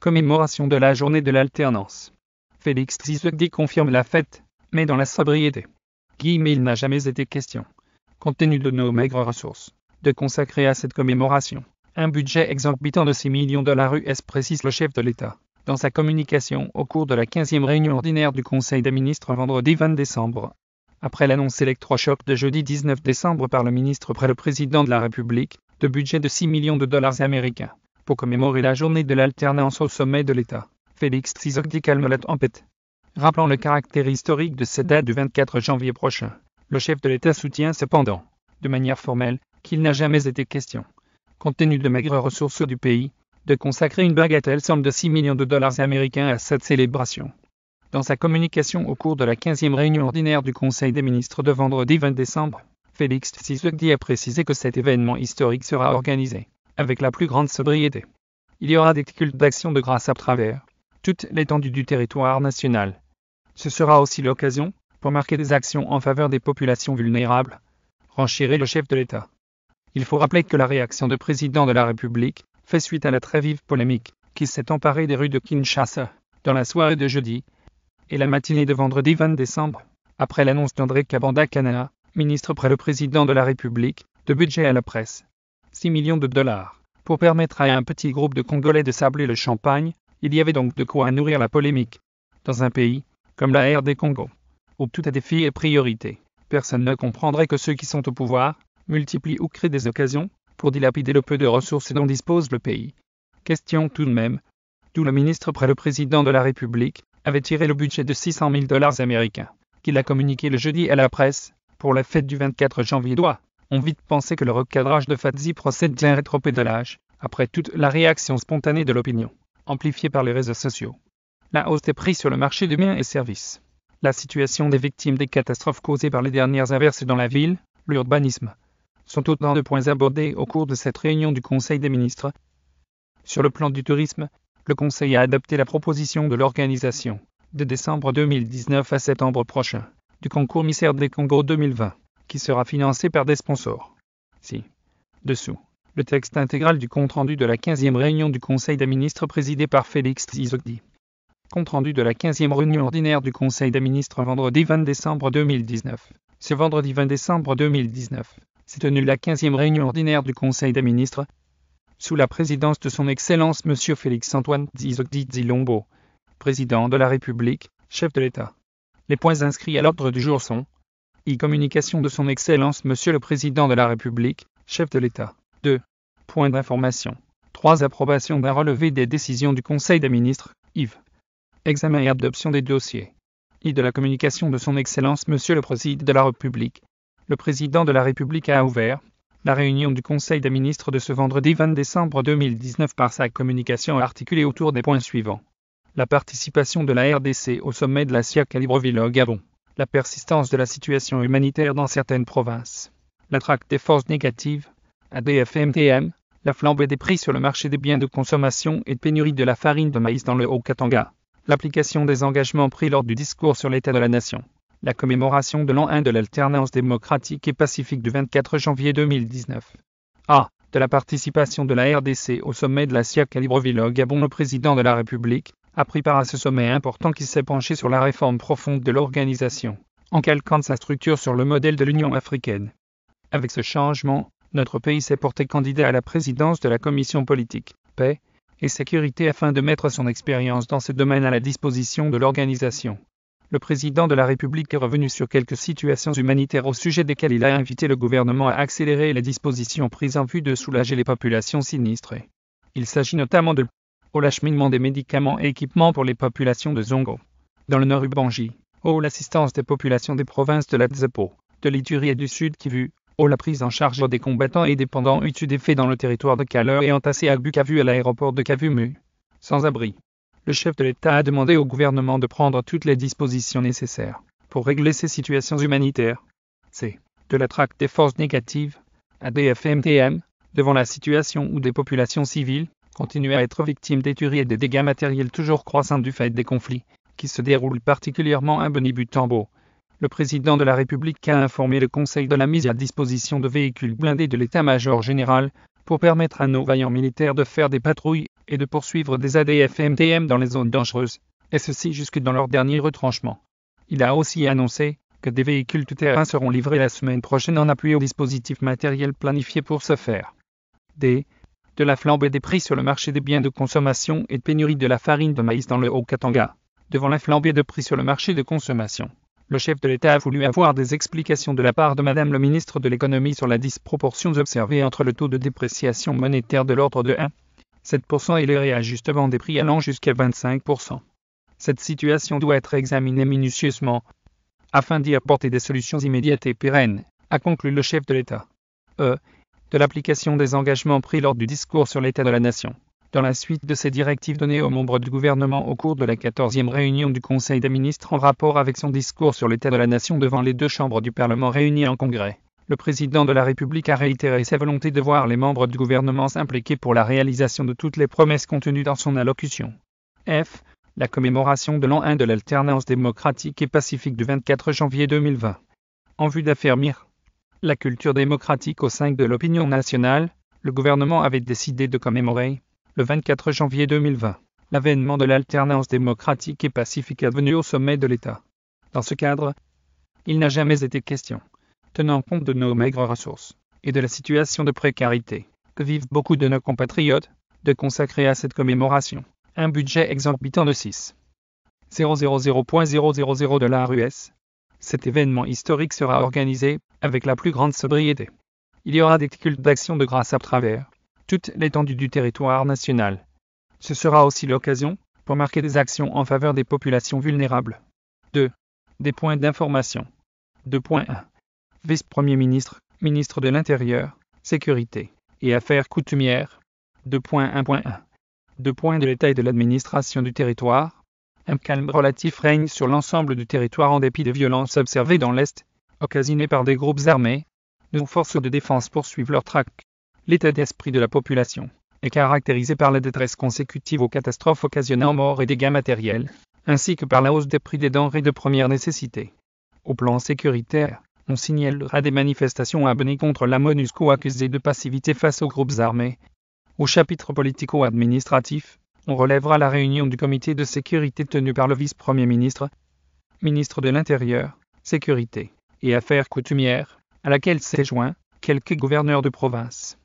commémoration de la journée de l'alternance. Félix Tshisekedi confirme la fête, mais dans la sobriété. Guillemets, il n'a jamais été question, compte tenu de nos maigres ressources, de consacrer à cette commémoration un budget exorbitant de 6 millions de dollars US, précise le chef de l'État, dans sa communication au cours de la 15e réunion ordinaire du Conseil des ministres vendredi 20 décembre. Après l'annonce électrochoc de jeudi 19 décembre par le ministre près le président de la République, de budget de 6 millions de dollars américains commémorer la journée de l'alternance au sommet de l'État. Félix Tzizogdi calme la tempête. Rappelant le caractère historique de cette date du 24 janvier prochain, le chef de l'État soutient cependant, de manière formelle, qu'il n'a jamais été question, compte tenu de maigres ressources du pays, de consacrer une bagatelle somme de 6 millions de dollars américains à cette célébration. Dans sa communication au cours de la 15e réunion ordinaire du Conseil des ministres de vendredi 20 décembre, Félix Tsizogdi a précisé que cet événement historique sera organisé avec la plus grande sobriété. Il y aura des cultes d'action de grâce à travers toute l'étendue du territoire national. Ce sera aussi l'occasion pour marquer des actions en faveur des populations vulnérables, renchérir le chef de l'État. Il faut rappeler que la réaction du président de la République fait suite à la très vive polémique qui s'est emparée des rues de Kinshasa dans la soirée de jeudi et la matinée de vendredi 20 décembre, après l'annonce d'André Kabanda Kanana, ministre près le président de la République, de budget à la presse. 6 millions de dollars. Pour permettre à un petit groupe de Congolais de sabler le champagne, il y avait donc de quoi nourrir la polémique. Dans un pays, comme la des Congo, où tout est défi et priorité, personne ne comprendrait que ceux qui sont au pouvoir multiplient ou créent des occasions pour dilapider le peu de ressources dont dispose le pays. Question tout de même, d'où le ministre près le président de la République avait tiré le budget de 600 000 dollars américains, qu'il a communiqué le jeudi à la presse, pour la fête du 24 janvier on vite pensé que le recadrage de Fazi procède d'un rétropédalage, après toute la réaction spontanée de l'opinion, amplifiée par les réseaux sociaux. La hausse des prix sur le marché des biens et services. La situation des victimes des catastrophes causées par les dernières inverses dans la ville, l'urbanisme, sont autant de points abordés au cours de cette réunion du Conseil des ministres. Sur le plan du tourisme, le Conseil a adopté la proposition de l'organisation, de décembre 2019 à septembre prochain, du concours Missaire des Congos 2020 qui sera financé par des sponsors. Si. Dessous. Le texte intégral du compte-rendu de la 15e réunion du Conseil des ministres présidé par Félix Tzizogdi. Compte-rendu de la 15e réunion ordinaire du Conseil des ministres vendredi 20 décembre 2019. Ce vendredi 20 décembre 2019 s'est tenue la 15e réunion ordinaire du Conseil des ministres sous la présidence de son Excellence M. Félix-Antoine tzizogdi Zilombo, président de la République, chef de l'État. Les points inscrits à l'ordre du jour sont I. communication de son Excellence Monsieur le Président de la République, chef de l'État. 2. Point d'information. 3. Approbation d'un relevé des décisions du Conseil des ministres, Yves. Examen et adoption des dossiers. I. De la communication de son Excellence Monsieur le Président de la République. Le Président de la République a ouvert la réunion du Conseil des ministres de ce vendredi 20 décembre 2019 par sa communication articulée autour des points suivants. La participation de la RDC au sommet de la SIA Calibreville au Gabon la persistance de la situation humanitaire dans certaines provinces, traque des forces négatives, ADFMTM, la flambée des prix sur le marché des biens de consommation et pénurie de la farine de maïs dans le Haut-Katanga, l'application des engagements pris lors du discours sur l'état de la nation, la commémoration de l'an 1 de l'alternance démocratique et pacifique du 24 janvier 2019. A. De la participation de la RDC au sommet de la SIAC à Libreville, Gabon, le président de la République, a pris part à ce sommet important qui s'est penché sur la réforme profonde de l'organisation, en calquant sa structure sur le modèle de l'Union africaine. Avec ce changement, notre pays s'est porté candidat à la présidence de la Commission politique, paix et sécurité afin de mettre son expérience dans ce domaine à la disposition de l'organisation. Le président de la République est revenu sur quelques situations humanitaires au sujet desquelles il a invité le gouvernement à accélérer les dispositions prises en vue de soulager les populations sinistrées. Il s'agit notamment de au l'acheminement des médicaments et équipements pour les populations de Zongo. Dans le nord Ubangi, au l'assistance des populations des provinces de la Tsepo, de l'Ituri et du Sud Kivu, au la prise en charge des combattants et dépendants faits dans le territoire de Kaleur et entassés à Bukavu à l'aéroport de Kavumu. Sans abri. Le chef de l'État a demandé au gouvernement de prendre toutes les dispositions nécessaires pour régler ces situations humanitaires. C'est de la traque des forces négatives, à ADFMTM, devant la situation ou des populations civiles, Continuer à être victime des tueries et des dégâts matériels toujours croissants du fait des conflits, qui se déroulent particulièrement à beni Le président de la République a informé le Conseil de la mise à disposition de véhicules blindés de l'état-major général, pour permettre à nos vaillants militaires de faire des patrouilles et de poursuivre des ADF MTM dans les zones dangereuses, et ceci jusque dans leur dernier retranchement. Il a aussi annoncé que des véhicules tout-terrain seront livrés la semaine prochaine en appui au dispositif matériel planifié pour ce faire. D de la flambée des prix sur le marché des biens de consommation et de pénurie de la farine de maïs dans le Haut-Katanga. Devant la flambée de prix sur le marché de consommation, le chef de l'État a voulu avoir des explications de la part de Madame le ministre de l'Économie sur la disproportion observée entre le taux de dépréciation monétaire de l'ordre de 1,7% et les réajustements des prix allant jusqu'à 25%. Cette situation doit être examinée minutieusement afin d'y apporter des solutions immédiates et pérennes, a conclu le chef de l'État. Euh, de l'application des engagements pris lors du discours sur l'état de la nation. Dans la suite de ces directives données aux membres du gouvernement au cours de la 14e réunion du Conseil des ministres en rapport avec son discours sur l'état de la nation devant les deux chambres du Parlement réunies en Congrès, le président de la République a réitéré sa volonté de voir les membres du gouvernement s'impliquer pour la réalisation de toutes les promesses contenues dans son allocution. F. La commémoration de l'an 1 de l'alternance démocratique et pacifique du 24 janvier 2020. En vue d'affermir la culture démocratique au sein de l'opinion nationale, le gouvernement avait décidé de commémorer, le 24 janvier 2020, l'avènement de l'alternance démocratique et pacifique advenue au sommet de l'État. Dans ce cadre, il n'a jamais été question, tenant compte de nos maigres ressources et de la situation de précarité que vivent beaucoup de nos compatriotes, de consacrer à cette commémoration un budget exorbitant de 6. de la US, cet événement historique sera organisé avec la plus grande sobriété. Il y aura des cultes d'action de grâce à travers toute l'étendue du territoire national. Ce sera aussi l'occasion pour marquer des actions en faveur des populations vulnérables. 2. Des points d'information. 2.1. Vice-premier ministre, ministre de l'Intérieur, Sécurité et Affaires coutumières. 2.1.1. 2. Points de l'état et de l'administration du territoire, un calme relatif règne sur l'ensemble du territoire en dépit des violences observées dans l'Est, occasionnées par des groupes armés. Nos forces de défense poursuivent leur traque. L'état d'esprit de la population est caractérisé par la détresse consécutive aux catastrophes occasionnant morts et dégâts matériels, ainsi que par la hausse des prix des denrées de première nécessité. Au plan sécuritaire, on signalera des manifestations abonnées contre la MONUSCO accusée de passivité face aux groupes armés. Au chapitre politico-administratif, relèvera la réunion du comité de sécurité tenue par le vice-premier ministre, ministre de l'Intérieur, Sécurité et Affaires coutumières, à laquelle s'est joint quelques gouverneurs de province.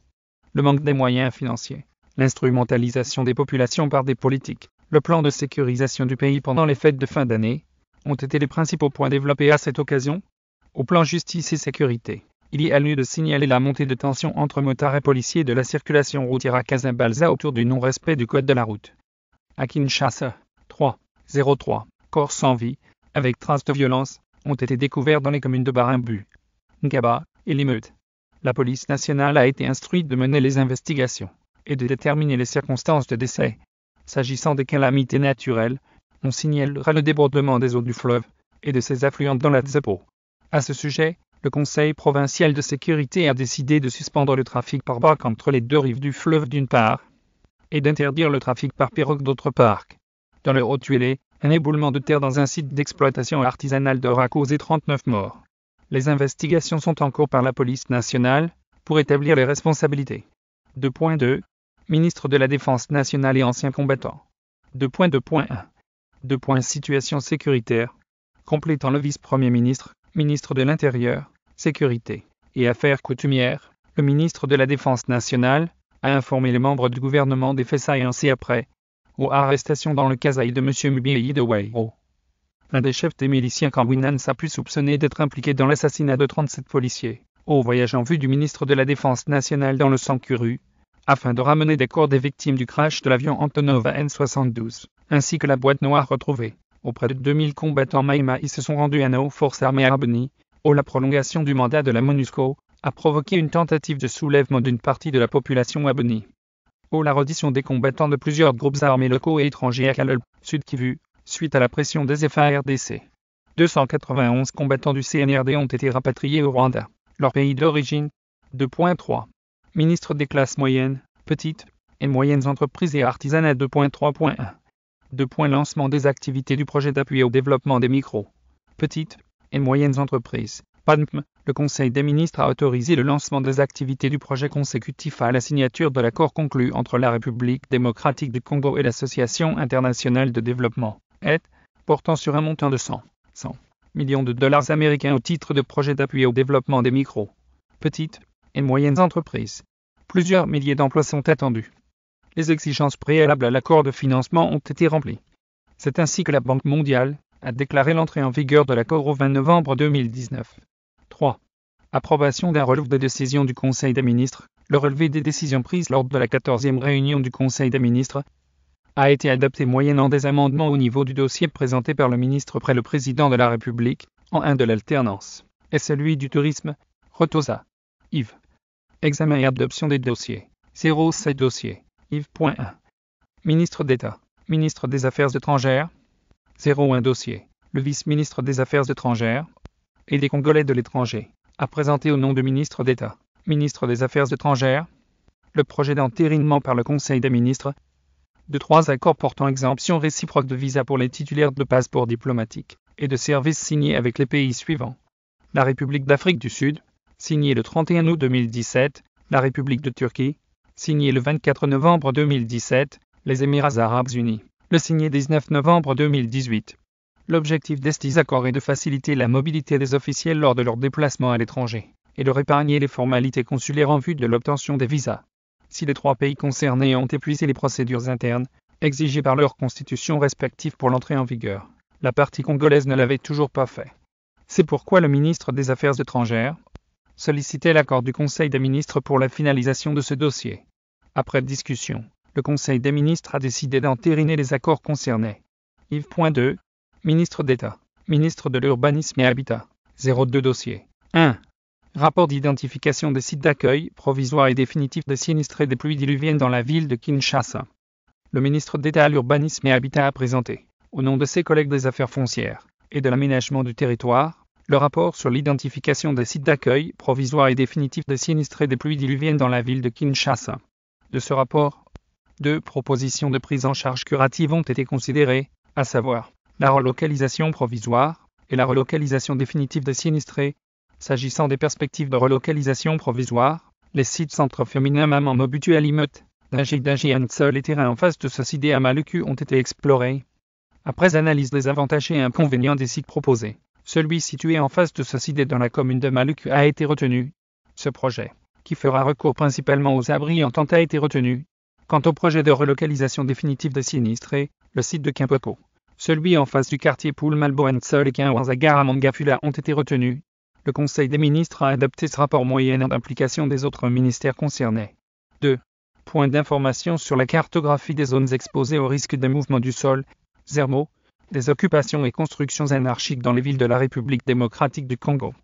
Le manque des moyens financiers, l'instrumentalisation des populations par des politiques, le plan de sécurisation du pays pendant les fêtes de fin d'année, ont été les principaux points développés à cette occasion, au plan justice et sécurité. Il y a lieu de signaler la montée de tension entre motards et policiers de la circulation routière à Casabalza autour du non-respect du code de la route. À Kinshasa, 3, corps sans vie, avec traces de violence, ont été découverts dans les communes de Barimbu, Ngaba et Limeute. La police nationale a été instruite de mener les investigations et de déterminer les circonstances de décès. S'agissant des calamités naturelles, on signalera le débordement des eaux du fleuve et de ses affluents dans la Tsepo. À ce sujet, le Conseil provincial de sécurité a décidé de suspendre le trafic par barque entre les deux rives du fleuve d'une part, et d'interdire le trafic par pirogue d'autre part. Dans le haut tuilé un éboulement de terre dans un site d'exploitation artisanale d'or a causé 39 morts. Les investigations sont en cours par la police nationale pour établir les responsabilités. 2.2 Ministre de la Défense nationale et ancien combattant. 2.2.1 2. Situation sécuritaire. Complétant le vice-premier ministre, ministre de l'Intérieur, Sécurité et Affaires coutumières, le ministre de la Défense nationale, a informé les membres du gouvernement des faits ayant ainsi après aux arrestations dans le kazaï de M. Mubiei de Wairo. L'un des chefs des miliciens s'a pu soupçonner d'être impliqué dans l'assassinat de 37 policiers, au voyage en vue du ministre de la Défense nationale dans le Sankuru, afin de ramener des corps des victimes du crash de l'avion Antonov N-72, ainsi que la boîte noire retrouvée. Auprès de 2000 combattants ils se sont rendus à nos forces armées à la prolongation du mandat de la MONUSCO a provoqué une tentative de soulèvement d'une partie de la population abonnée. Ou la reddition des combattants de plusieurs groupes armés locaux et étrangers à Kalol, Sud Kivu, suite à la pression des FARDC. 291 combattants du CNRD ont été rapatriés au Rwanda, leur pays d'origine. 2.3. Ministre des classes moyennes, petites et moyennes entreprises et artisanat 2.3.1. 2. Lancement des activités du projet d'appui au développement des micros. petites et moyennes entreprises. le Conseil des ministres a autorisé le lancement des activités du projet consécutif à la signature de l'accord conclu entre la République démocratique du Congo et l'Association internationale de développement, AID, portant sur un montant de 100, millions de dollars américains au titre de projets d'appui au développement des micro, petites et moyennes entreprises. Plusieurs milliers d'emplois sont attendus. Les exigences préalables à l'accord de financement ont été remplies. C'est ainsi que la Banque mondiale, a déclaré l'entrée en vigueur de l'accord au 20 novembre 2019. 3. Approbation d'un relevé des décisions du Conseil des ministres. Le relevé des décisions prises lors de la 14e réunion du Conseil des ministres a été adopté moyennant des amendements au niveau du dossier présenté par le ministre près le président de la République, en un de l'alternance, et celui du tourisme, Retosa. Yves. Examen et adoption des dossiers. 07 dossiers. Yves.1. Ministre d'État. Ministre des Affaires étrangères. 01 dossier. Le vice-ministre des Affaires étrangères et des Congolais de l'étranger a présenté au nom de ministre d'État, ministre des Affaires étrangères, le projet d'entérinement par le Conseil des ministres de trois accords portant exemption réciproque de visa pour les titulaires de passeports diplomatiques et de services signés avec les pays suivants. La République d'Afrique du Sud, signée le 31 août 2017, la République de Turquie, signée le 24 novembre 2017, les Émirats arabes unis, le signé 19 novembre 2018. L'objectif d'estis accords est de faciliter la mobilité des officiels lors de leurs déplacements à l'étranger et de répargner les formalités consulaires en vue de l'obtention des visas. Si les trois pays concernés ont épuisé les procédures internes, exigées par leurs constitutions respectives pour l'entrée en vigueur, la partie congolaise ne l'avait toujours pas fait. C'est pourquoi le ministre des Affaires étrangères sollicitait l'accord du Conseil des ministres pour la finalisation de ce dossier. Après discussion, le Conseil des ministres a décidé d'entériner les accords concernés. Yves.2, ministre d'État, ministre de l'Urbanisme et Habitat, 02 dossier. 1. Rapport d'identification des sites d'accueil provisoire et définitif des sinistrés des pluies diluviennes dans la ville de Kinshasa. Le ministre d'État à l'Urbanisme et Habitat a présenté, au nom de ses collègues des affaires foncières et de l'aménagement du territoire, le rapport sur l'identification des sites d'accueil provisoire et définitif des sinistrés des pluies diluviennes dans la ville de Kinshasa. De ce rapport, deux propositions de prise en charge curative ont été considérées, à savoir la relocalisation provisoire et la relocalisation définitive des sinistrés. S'agissant des perspectives de relocalisation provisoire, les sites centres féminins Maman Mobutu à Limote, Dagi Dagi Ansel et terrains en face de ce à Maluku ont été explorés. Après analyse des avantages et inconvénients des sites proposés, celui situé en face de ce dans la commune de Maluku a été retenu. Ce projet, qui fera recours principalement aux abris en tente, a été retenu. Quant au projet de relocalisation définitive des sinistrés, le site de Kimpoko, celui en face du quartier Poul Malboensel et Quinwanzagar à Mangafula ont été retenus. Le Conseil des ministres a adopté ce rapport moyen d'implication des autres ministères concernés. 2. Point d'information sur la cartographie des zones exposées au risque des mouvements du sol, Zermo, des occupations et constructions anarchiques dans les villes de la République démocratique du Congo.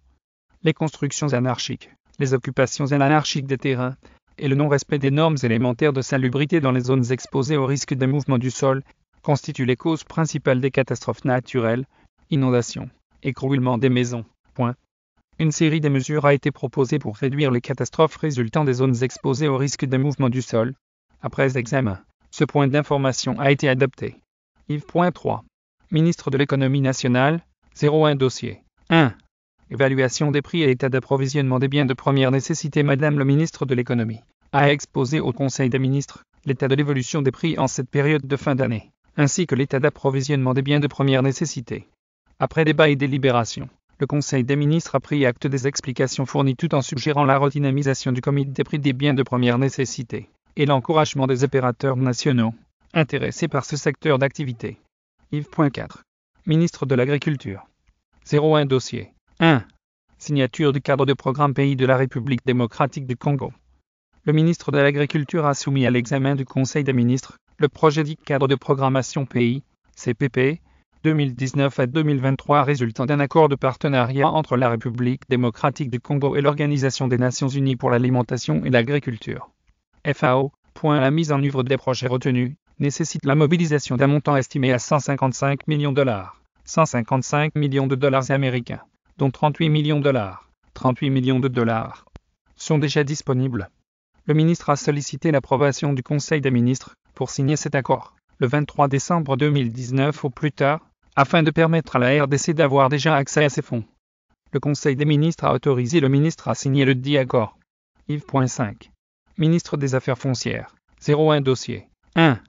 Les constructions anarchiques, les occupations anarchiques des terrains, et le non-respect des normes élémentaires de salubrité dans les zones exposées au risque des mouvements du sol constituent les causes principales des catastrophes naturelles, inondations, écroulement des maisons. Une série de mesures a été proposée pour réduire les catastrophes résultant des zones exposées au risque des mouvements du sol. Après examen, ce point d'information a été adopté. Yves.3. Ministre de l'Économie nationale, 01 dossier. 1. Évaluation des prix et état d'approvisionnement des biens de première nécessité Madame le ministre de l'économie a exposé au Conseil des ministres l'état de l'évolution des prix en cette période de fin d'année, ainsi que l'état d'approvisionnement des biens de première nécessité. Après débat et délibération, le Conseil des ministres a pris acte des explications fournies tout en suggérant la redynamisation du comité des prix des biens de première nécessité et l'encouragement des opérateurs nationaux intéressés par ce secteur d'activité. Yves.4 Ministre de l'Agriculture. 01 Dossier. 1. Signature du cadre de programme pays de la République démocratique du Congo. Le ministre de l'Agriculture a soumis à l'examen du Conseil des ministres le projet dit cadre de programmation pays, CPP, 2019 à 2023 résultant d'un accord de partenariat entre la République démocratique du Congo et l'Organisation des Nations Unies pour l'alimentation et l'agriculture. FAO, la mise en œuvre des projets retenus, nécessite la mobilisation d'un montant estimé à 155 millions de dollars, 155 millions de dollars américains dont 38 millions de dollars, millions de dollars, sont déjà disponibles. Le ministre a sollicité l'approbation du Conseil des ministres pour signer cet accord le 23 décembre 2019 au plus tard, afin de permettre à la RDC d'avoir déjà accès à ces fonds. Le Conseil des ministres a autorisé le ministre à signer le dit accord. Yves.5. Ministre des Affaires foncières. 01 dossier. 1.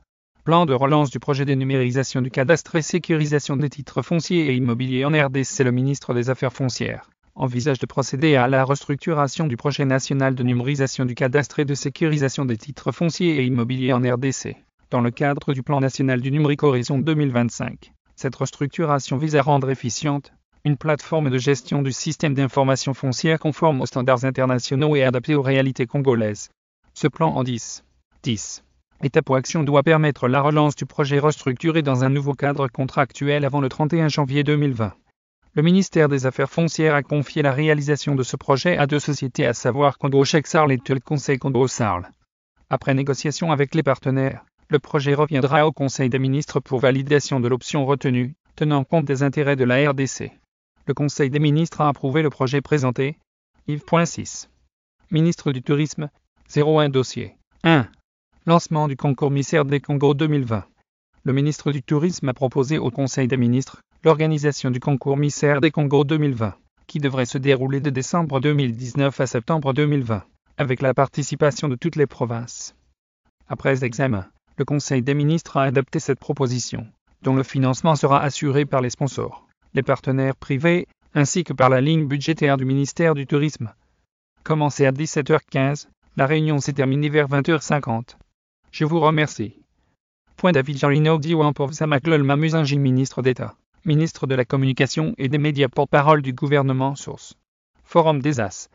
Plan de relance du projet de numérisation du cadastre et sécurisation des titres fonciers et immobiliers en RDC, le ministre des Affaires foncières envisage de procéder à la restructuration du projet national de numérisation du cadastre et de sécurisation des titres fonciers et immobiliers en RDC, dans le cadre du plan national du numérique Horizon 2025. Cette restructuration vise à rendre efficiente une plateforme de gestion du système d'information foncière conforme aux standards internationaux et adaptée aux réalités congolaises. Ce plan en 10. 10. Étape pour Action doit permettre la relance du projet restructuré dans un nouveau cadre contractuel avant le 31 janvier 2020. Le ministère des Affaires foncières a confié la réalisation de ce projet à deux sociétés, à savoir Sarl et le Conseil Sarl. Après négociation avec les partenaires, le projet reviendra au Conseil des ministres pour validation de l'option retenue, tenant compte des intérêts de la RDC. Le Conseil des ministres a approuvé le projet présenté. Yves.6. Ministre du Tourisme. 01 dossier. 1. Lancement du concours missaire des Congos 2020. Le ministre du Tourisme a proposé au Conseil des ministres l'organisation du concours missaire des Congos 2020, qui devrait se dérouler de décembre 2019 à septembre 2020, avec la participation de toutes les provinces. Après examen, le Conseil des ministres a adopté cette proposition, dont le financement sera assuré par les sponsors, les partenaires privés, ainsi que par la ligne budgétaire du ministère du Tourisme. Commencé à 17h15, la réunion s'est terminée vers 20h50. Je vous remercie. Point David ou Diwampov Samaglol Mamusinji, ministre d'État, ministre de la Communication et des Médias pour parole du gouvernement Source. Forum des As,